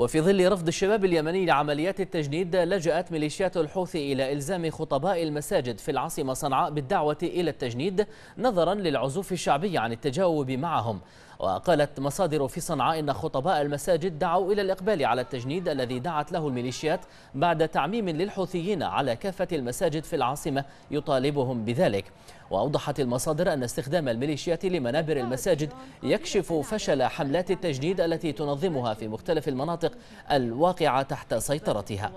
وفي ظل رفض الشباب اليمني لعمليات التجنيد لجأت ميليشيات الحوثي إلى إلزام خطباء المساجد في العاصمة صنعاء بالدعوة إلى التجنيد نظرا للعزوف الشعبي عن التجاوب معهم وقالت مصادر في صنعاء أن خطباء المساجد دعوا إلى الإقبال على التجنيد الذي دعت له الميليشيات بعد تعميم للحوثيين على كافة المساجد في العاصمة يطالبهم بذلك وأوضحت المصادر أن استخدام الميليشيات لمنابر المساجد يكشف فشل حملات التجنيد التي تنظمها في مختلف المناطق الواقعة تحت سيطرتها